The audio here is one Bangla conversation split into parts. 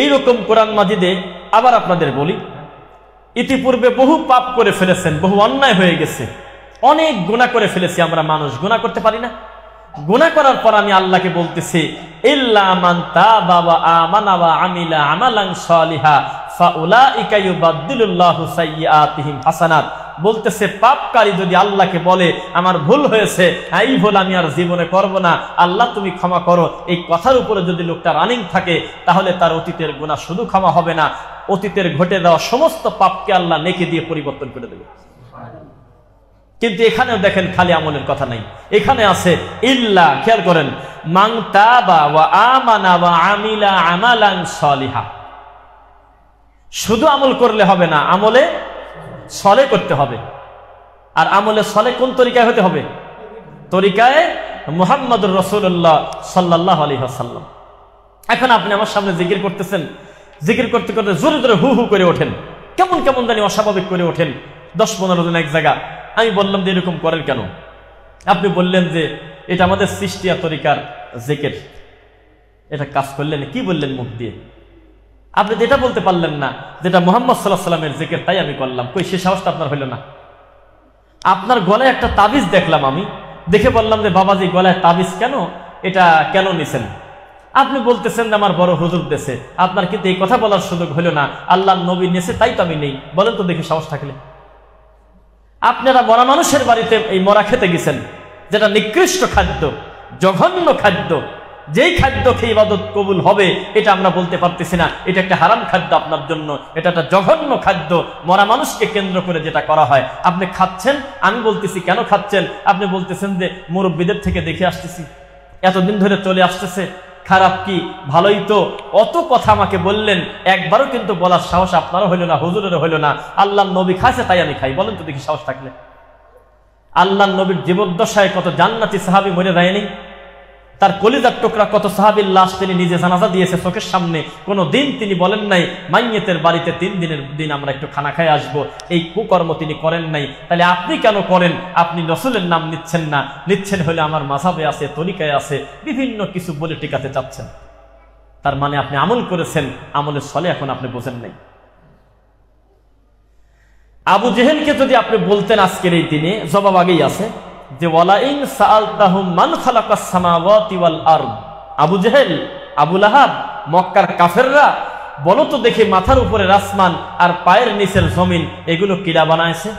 এই রকম কোরআন মাজিদে আবার আপনাদের বলি ইতিপূর্বে বহু পাপ করে ফেলেছেন বহু অন্যায় হয়ে গেছে অনেক গুণা করে ফেলেছি আমরা মানুষ গুণা করতে পারি না গুণা করার পর আমি আল্লাহকে বলতেছি হাসানাত বলতেছে পাপকারী যদি আল্লাহকে বলে আমার ভুল হয়েছে এই ভুল আমি আর জীবনে করব না আল্লাহ তুমি ক্ষমা করো এই কথার উপরে যদি লোকটা রানিং থাকে তাহলে তার অতীতের গুণা শুধু ক্ষমা হবে না অতীতের ঘটে দেওয়া সমস্ত পাপকে আল্লাহ নেকে দিয়ে পরিবর্তন করে দেবে কিন্তু এখানেও দেখেন খালি আমলের কথা নাই এখানে আছে ইল্লা খেয়াল করেন শুধু আমল করলে হবে না আমলে সলে করতে হবে আর আমলে সলে কোন তরিকায় হতে হবে তরিকায় মোহাম্মদ রসুল্লাহ সাল্লাহ আলী হাসাল্লাম এখন আপনি আমার সামনে জিকির করতেছেন জিকির করতে করতে জোরে জোরে হু হু করে ওঠেন কেমন কেমন জানি অস্বাভাবিক করে ওঠেন দশ পনেরো জন এক জায়গা আমি বললাম যে এরকম করেন কেন আপনি বললেন যে এটা আমাদের সৃষ্টিয়া তরিকার জেকের এটা কাজ করলেন কি বললেন মুখ দিয়ে আপনি যেটা বলতে পারলেন না যেটা মোহাম্মদ সাল্লাহ সাল্লামের জেকের তাই আমি করলাম কই সে সাহসটা আপনার হইল না আপনার গলায় একটা তাবিজ দেখলাম আমি দেখে বললাম যে বাবাজি গলায় তাবিজ কেন এটা কেন নিছেন আপনি বলতেছেন আমার বড় হুজুর দেশে আপনার কিন্তু এই কথা বলার সুযোগ হলো না আল্লাহ নবী নেছে তাই তো আমি নেই বলেন তো দেখি সাহস থাকলে আপনারা মরা মানুষের বাড়িতে এই মরা খেতে গেছেন যেটা নিকৃষ্ট খাদ্য জঘন্য খাদ্য যেই খাদ্য খেয়ে ইবাদত কবুল হবে এটা আমরা বলতে পারতেছি না এটা একটা হারাম খাদ্য আপনার জন্য এটা একটা জঘন্য খাদ্য মরা মানুষকে কেন্দ্র করে যেটা করা হয় আপনি খাচ্ছেন আমি বলতেছি কেন খাচ্ছেন আপনি বলতেছেন যে মুরব্বীদের থেকে দেখে আসতেছি এতদিন ধরে চলে আসতেছে খারাপ কি ভালোই তো অত কথা আমাকে বললেন একবারও কিন্তু বলার সাহস আপনারও হইল না হুজুরেরও হইল না আল্লাহ নবী খাইছে তাই আমি খাই বলেন তো দেখি সাহস থাকলে আল্লাহ নবীর জীবদ্দশায় কত জান্নাতি সাহাবি মরে দেয়নি তার কলিজার টুকরা কত সাহাবির লাশ তিনি নিজে জানাজা দিয়েছে চোখের সামনে কোনো দিন তিনি বলেন নাই মাইয়েতের বাড়িতে তিন দিনের দিন আমরা একটু খানা খাই আসব এই কুকর্ম তিনি করেন নাই তাহলে আপনি কেন করেন আপনি নসলের নাম নিচ্ছেন না নিচ্ছেন হলে আমার মাঝাবে আছে তরিকায় আছে বিভিন্ন কিছু বলে টিকাতে চাচ্ছেন তার মানে আপনি আমল করেছেন আমলের ছলে এখন আপনি বোঝেন নাই আবু জেহেলকে যদি আপনি বলতেন আজকের এই দিনে জবাব আগেই আছে যে ওয়ালাইন সাআলতাহুম মান আবু জেহেল আবু লাহাব মক্কার কাফেররা বলো তো দেখি মাথার উপরে রাসমান আর পায়ের নিচের জমিন এগুলো কিরা বানায়ছে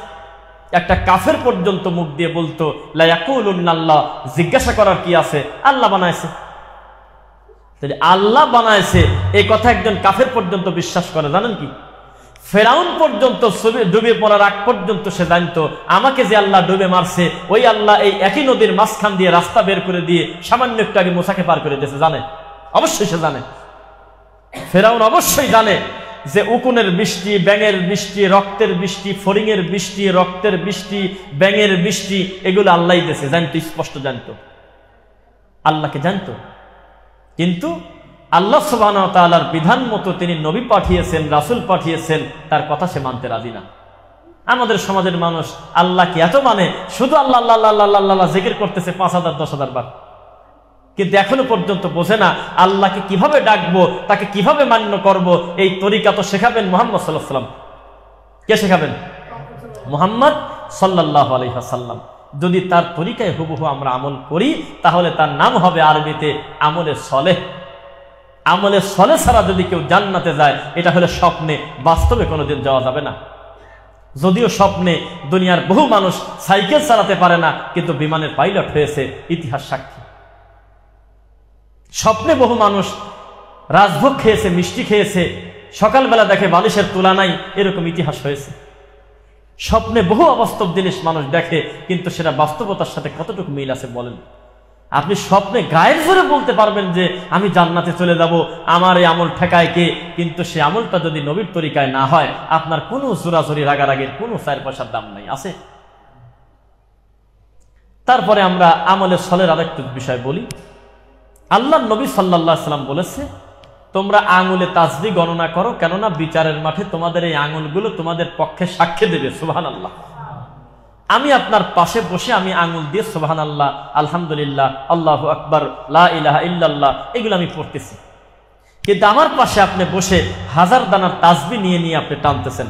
একটা কাফের পর্যন্ত মুখ দিয়ে বলতো লায়াকুল্লাহ জিজ্ঞাসা করার কি আছে আল্লাহ বানায়ছে আল্লাহ বানায়ছে এই কথা একজন কাফের পর্যন্ত বিশ্বাস করে জানেন কি ফেরাউন পর্যন্ত ডুবে পড়ার আগ পর্যন্ত সে জানত আমাকে যে আল্লাহ ডুবে মারছে ওই আল্লাহ এই একই নদীর মাঝখান দিয়ে রাস্তা বের করে দিয়ে সামান্য একটু আগে মোসাকে পার করে দিয়েছে জানে অবশ্যই সে জানে ফেরাউন অবশ্যই জানে যে উকুনের বৃষ্টি ব্যাঙের বৃষ্টি রক্তের বৃষ্টি ফরিংয়ের বৃষ্টি রক্তের বৃষ্টি ব্যাঙের বৃষ্টি এগুলো আল্লাহ দেশে জানতো স্পষ্ট জানতো আল্লাহকে জানতো কিন্তু আল্লাহ সুবাহর বিধান মতো তিনি নবী পাঠিয়েছেন রাসুল পাঠিয়েছেন তার কথা সে মানতে রাজি না আমাদের সমাজের মানুষ আল্লাহকে এত মানে শুধু আল্লাহ আল্লাহ আল্লাহ আল্লাহ জিকির করতেছে পাঁচ হাজার দশ হাজার বার কিন্তু এখনো পর্যন্ত বোঝে না আল্লাহকে কিভাবে ডাকবো তাকে কিভাবে মান্য করব এই তরিকা তো শেখাবেন মোহাম্মদ সাল্লাহাম কে শেখাবেন মোহাম্মদ সাল্লাহ আলহাসাল্লাম যদি তার তরিকায় হুবহু আমরা আমল করি তাহলে তার নাম হবে আরবিতে আমলে সলেহ আমলে সলে ছাড়া যদি কেউ জান্নাতে যায় এটা হলে স্বপ্নে বাস্তবে কোনোদিন যাওয়া যাবে না যদিও স্বপ্নে দুনিয়ার বহু মানুষ সাইকেল চালাতে পারে না কিন্তু বিমানের পাইলট হয়েছে ইতিহাস সাক্ষী স্বপ্নে বহু মানুষ রাজভোগ খেয়েছে মিষ্টি খেয়েছে সকালবেলা দেখে বালিশের তুলনায় এরকম ইতিহাস হয়েছে স্বপ্নে বহু অবাস্তব জিনিস মানুষ দেখে কিন্তু সেটা বাস্তবতার সাথে কতটুকু মিল আছে বলেন আপনি স্বপ্নে গায়ের জোরে বলতে পারবেন যে আমি জান্নাতে চলে যাব আমার এই আমল ঠেকায় কে কিন্তু সে আমলটা যদি নবীর তরিকায় না হয় আপনার কোনো চোরাচুরি রাগারাগের কোনো চায়ের পয়সার দাম নাই আছে তারপরে আমরা আমলে সলের আর একটু বিষয় বলি আল্লাহ নবী সাল্লা সাল্লাম বলেছে তোমরা আঙুলে তাজদি গণনা করো কেননা বিচারের মাঠে তোমাদের এই আঙুলগুলো তোমাদের পক্ষে সাক্ষী দেবে সুহান আল্লাহ আমি আপনার পাশে বসে আমি আঙুল দিয়ে সোহান আল্লাহ আলহামদুলিল্লাহ আল্লাহ আকবর লাহা ইল্লাল্লাহ এগুলো আমি পড়তেছি কিন্তু আমার পাশে আপনি বসে হাজার দানার তাজবি নিয়ে নিয়ে আপনি টানতেছেন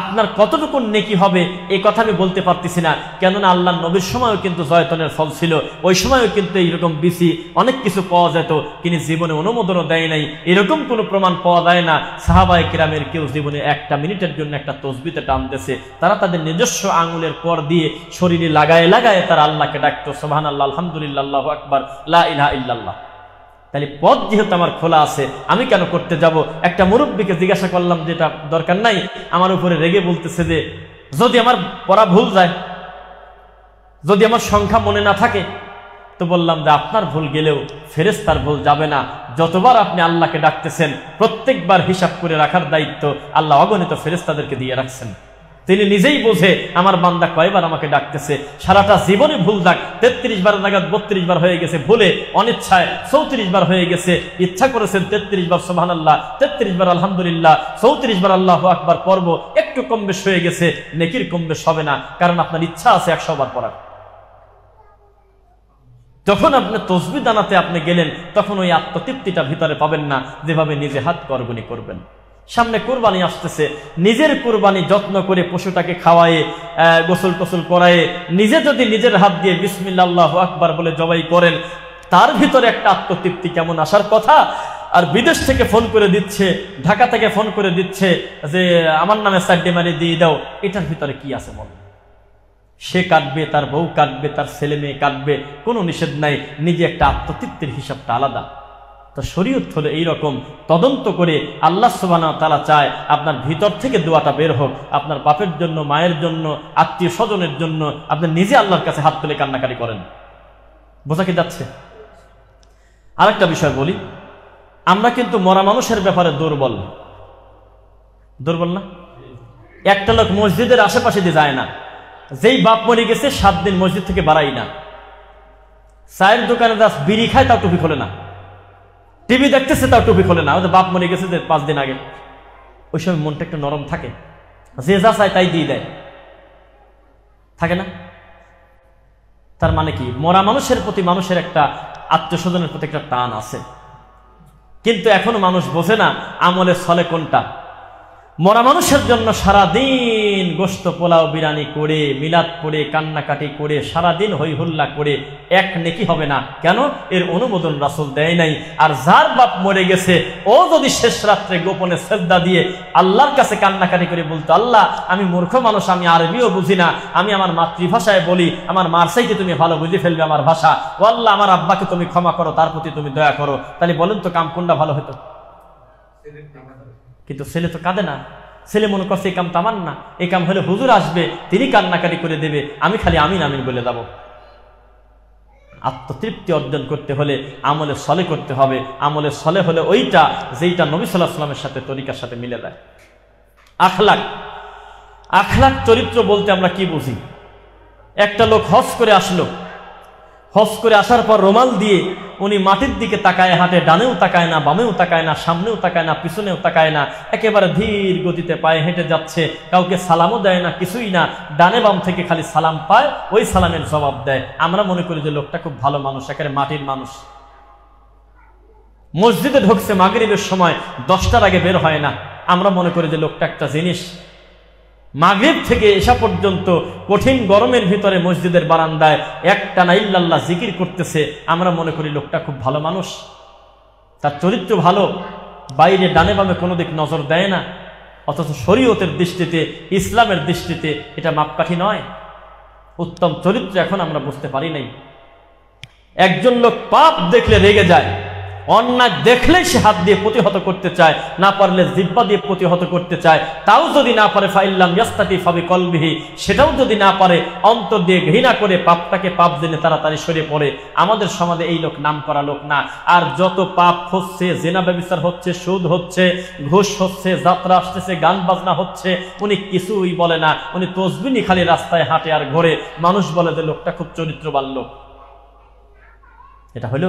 আপনার কতটুকু নেকি হবে এই কথা আমি বলতে পারতেছি না কেননা আল্লাহ নবীর সময়ও কিন্তু জয়তনের ফল ছিল ওই সময়ও কিন্তু এইরকম বিসি অনেক কিছু পাওয়া যেত তিনি জীবনে অনুমোদনও দেয় নাই এরকম কোনো প্রমাণ পাওয়া যায় না সাহাবায় কিরামের কেউ জীবনে একটা মিনিটের জন্য একটা তসবিতে টানতেছে তারা তাদের নিজস্ব আঙুলের পর দিয়ে শরীরে লাগায় লাগায় তারা আল্লাহকে ডাকতো সোহান আল্লাহ আলহামদুলিল্লাহ আকবর লাহ ইল্লাল্লাহ তাহলে পথ যেহেতু আমার খোলা আছে আমি কেন করতে যাব একটা মুরব্বীকে জিজ্ঞাসা করলাম যেটা দরকার নাই আমার উপরে রেগে বলতেছে যে যদি আমার পড়া ভুল যায় যদি আমার সংখ্যা মনে না থাকে তো বললাম যে আপনার ভুল গেলেও ফেরেস তার ভুল যাবে না যতবার আপনি আল্লাহকে ডাকতেছেন প্রত্যেকবার হিসাব করে রাখার দায়িত্ব আল্লাহ অগণিত ফেরেস তাদেরকে দিয়ে রাখছেন তিনি নিজেই বোঝে আমার বান্দা কয়বার আমাকে ডাকতেছে সারাটা জীবনে ভুল ডাক তেত্রিশ বার নাগাদ বত্রিশ বার হয়ে গেছে ভুলে অনিচ্ছায় চৌত্রিশ বার হয়ে গেছে ইচ্ছা করেছেন তেত্রিশ বার সোহান আল্লাহ তেত্রিশ বার আলহামদুলিল্লাহ চৌত্রিশ বার আল্লাহ আকবার পর্ব একটু কম বেশ হয়ে গেছে নেকির কম বেশ হবে না কারণ আপনার ইচ্ছা আছে একশো বার পড়ার যখন আপনি তসবি দানাতে আপনি গেলেন তখন ওই আত্মতৃপ্তিটা ভিতরে পাবেন না যেভাবে নিজে হাত করগুনি করবেন সামনে কুরবানি আসতেছে নিজের কুরবানি যত্ন করে পশুটাকে খাওয়ায়ে গোসল টসল করায়ে নিজে যদি নিজের হাত দিয়ে বিসমিল্লাহ আকবার বলে জবাই করেন তার ভিতরে একটা আত্মতৃপ্তি কেমন আসার কথা আর বিদেশ থেকে ফোন করে দিচ্ছে ঢাকা থেকে ফোন করে দিচ্ছে যে আমার নামে সাড্ডে মারি দিয়ে দাও এটার ভিতরে কি আছে বল সে কাটবে তার বউ কাটবে তার ছেলে মেয়ে কাটবে কোনো নিষেধ নাই নিজে একটা আত্মতৃপ্তির হিসাবটা আলাদা তো শরীয়ত হলে এইরকম তদন্ত করে আল্লাহ সুবানা তালা চায় আপনার ভিতর থেকে দোয়াটা বের হোক আপনার বাপের জন্য মায়ের জন্য আত্মীয় স্বজনের জন্য আপনি নিজে আল্লাহর কাছে হাত তুলে কান্নাকারি করেন বোঝা কি যাচ্ছে আরেকটা বিষয় বলি আমরা কিন্তু মরা মানুষের ব্যাপারে দুর্বল দুর্বল না একটা লোক মসজিদের আশেপাশে দিয়ে যায় না যেই বাপ মরে গেছে সাত দিন মসজিদ থেকে বাড়াই না চায়ের দোকানে দাস বিড়ি খায় তাও টুপি খোলে না টিভি দেখতেছে তাও টুপি খোলে না ওদের বাপ মরে গেছে যে পাঁচ দিন আগে ওই সময় মনটা একটু নরম থাকে যে যা চায় তাই দিয়ে দেয় থাকে না তার মানে কি মরা মানুষের প্রতি মানুষের একটা আত্মস্বজনের প্রতি একটা টান আছে কিন্তু এখনো মানুষ বোঝে না আমলে ছলে কোনটা মরা মানুষের জন্য সারাদিন গোস্ত পোলাও বিরানি করে মিলাদ করে কান্নাকাটি করে সারাদিন হুল্লা করে এক নেকি হবে না কেন এর অনুমোদন রাসুল দেয় নাই আর যার বাপ মরে গেছে ও যদি শেষ রাত্রে গোপনে শ্রদ্ধা দিয়ে আল্লাহর কাছে কান্নাকাটি করে বলতো আল্লাহ আমি মূর্খ মানুষ আমি আরবিও বুঝি না আমি আমার মাতৃভাষায় বলি আমার মার্সাইকে তুমি ভালো বুঝে ফেলবে আমার ভাষা ও আল্লাহ আমার আব্বাকে তুমি ক্ষমা করো তার প্রতি তুমি দয়া করো তাহলে বলুন তো কাম কোনটা ভালো হতো কিন্তু ছেলে তো কাঁদে না ছেলে মনে করছে এই কাম তামান না এই কাম হলে হুজুর আসবে তিনি কান্নাকাটি করে দেবে আমি খালি আমিন আমিন বলে যাব আত্মতৃপ্তি অর্জন করতে হলে আমলে সলে করতে হবে আমলে সলে হলে ওইটা যেইটা নবী সাল্লাহ সাল্লামের সাথে তরিকার সাথে মিলে দেয় আখলাক আখলাক চরিত্র বলতে আমরা কি বুঝি একটা লোক হস করে আসলো হজ করে আসার পর রোমাল দিয়ে উনি মাটির দিকে তাকায় হাঁটে ডানেও তাকায় না বামেও তাকায় না সামনেও তাকায় না পিছনেও তাকায় না একেবারে ধীর গতিতে পায়ে হেঁটে যাচ্ছে কাউকে সালামও দেয় না কিছুই না ডানে বাম থেকে খালি সালাম পায় ওই সালামের জবাব দেয় আমরা মনে করি যে লোকটা খুব ভালো মানুষ একেবারে মাটির মানুষ মসজিদে ঢুকছে মাগরীবের সময় দশটার আগে বের হয় না আমরা মনে করি যে লোকটা একটা জিনিস মাগরীব থেকে এসা পর্যন্ত কঠিন গরমের ভিতরে মসজিদের বারান্দায় একটা না ইল্লাল্লাহ জিকির করতেছে আমরা মনে করি লোকটা খুব ভালো মানুষ তার চরিত্র ভালো বাইরে ডানে বামে কোনো দিক নজর দেয় না অথচ শরীয়তের দৃষ্টিতে ইসলামের দৃষ্টিতে এটা মাপকাঠি নয় উত্তম চরিত্র এখন আমরা বুঝতে পারি নাই একজন লোক পাপ দেখলে রেগে যায় অন্যায় দেখলেই সে হাত দিয়ে প্রতিহত করতে চায় না পারলে জিব্বা দিয়ে প্রতিহত করতে চায় তাও যদি না পারে ফাইল্লাম ইয়াস্তাতি ফাবি কলবিহি সেটাও যদি না পারে অন্তর দিয়ে ঘৃণা করে পাপটাকে পাপ জেনে তাড়াতাড়ি সরে পড়ে আমাদের সমাজে এই লোক নাম করা লোক না আর যত পাপ হচ্ছে জেনা ব্যবচার হচ্ছে সুদ হচ্ছে ঘুষ হচ্ছে যাত্রা আসতেছে গান বাজনা হচ্ছে উনি কিছুই বলে না উনি তসবিনই খালি রাস্তায় হাঁটে আর ঘরে মানুষ বলে যে লোকটা খুব চরিত্রবান লোক এটা হইল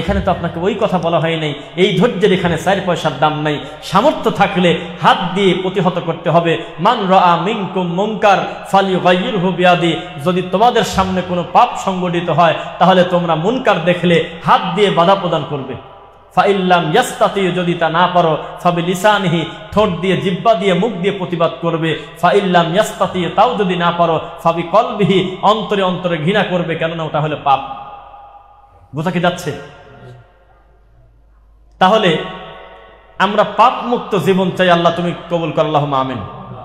এখানে তো আপনাকে ওই কথা বলা হয় নাই এই ধৈর্যের এখানে চার পয়সার দাম নাই সামর্থ্য থাকলে হাত দিয়ে প্রতিহত করতে হবে মান রা মিঙ্কুম মঙ্কার ফালি হুবিয়াদি যদি তোমাদের সামনে কোনো পাপ সংগঠিত হয় তাহলে তোমরা মুনকার দেখলে হাত দিয়ে বাধা প্রদান করবে ফাইল্লাম ইয়াস্তাতি যদি তা না পারো ফাবি লিসানহি ঠোঁট দিয়ে জিব্বা দিয়ে মুখ দিয়ে প্রতিবাদ করবে ফাইল্লাম ইয়াস্তাতি তাও যদি না পারো ফাবি কলবিহি অন্তরে অন্তরে ঘৃণা করবে কেননা ওটা হলে পাপ বোঝা কি যাচ্ছে তাহলে আমরা পাপ মুক্ত জীবন চাই আল্লাহ তুমি কবুল করল্লাহ আমিন